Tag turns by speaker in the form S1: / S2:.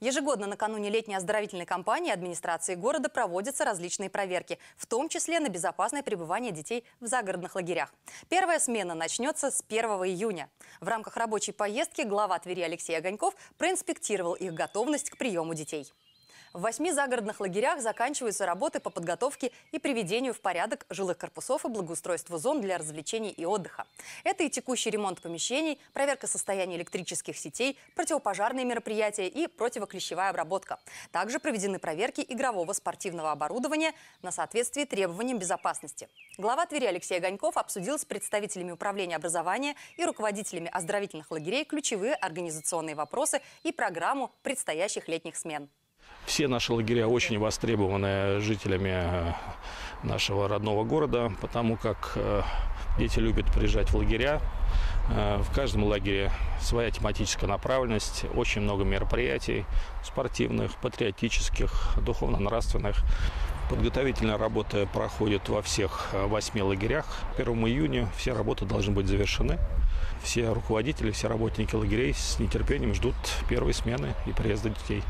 S1: Ежегодно накануне летней оздоровительной кампании администрации города проводятся различные проверки, в том числе на безопасное пребывание детей в загородных лагерях. Первая смена начнется с 1 июня. В рамках рабочей поездки глава Твери Алексей Огоньков проинспектировал их готовность к приему детей. В восьми загородных лагерях заканчиваются работы по подготовке и приведению в порядок жилых корпусов и благоустройству зон для развлечений и отдыха. Это и текущий ремонт помещений, проверка состояния электрических сетей, противопожарные мероприятия и противоклещевая обработка. Также проведены проверки игрового спортивного оборудования на соответствие требованиям безопасности. Глава Твери Алексей Огоньков обсудил с представителями управления образования и руководителями оздоровительных лагерей ключевые организационные вопросы и программу предстоящих летних смен.
S2: Все наши лагеря очень востребованы жителями э, нашего родного города, потому как э, дети любят приезжать в лагеря. Э, в каждом лагере своя тематическая направленность, очень много мероприятий спортивных, патриотических, духовно-нравственных. Подготовительная работа проходит во всех восьми лагерях. К 1 июня все работы должны быть завершены. Все руководители, все работники лагерей с нетерпением ждут первой смены и приезда детей.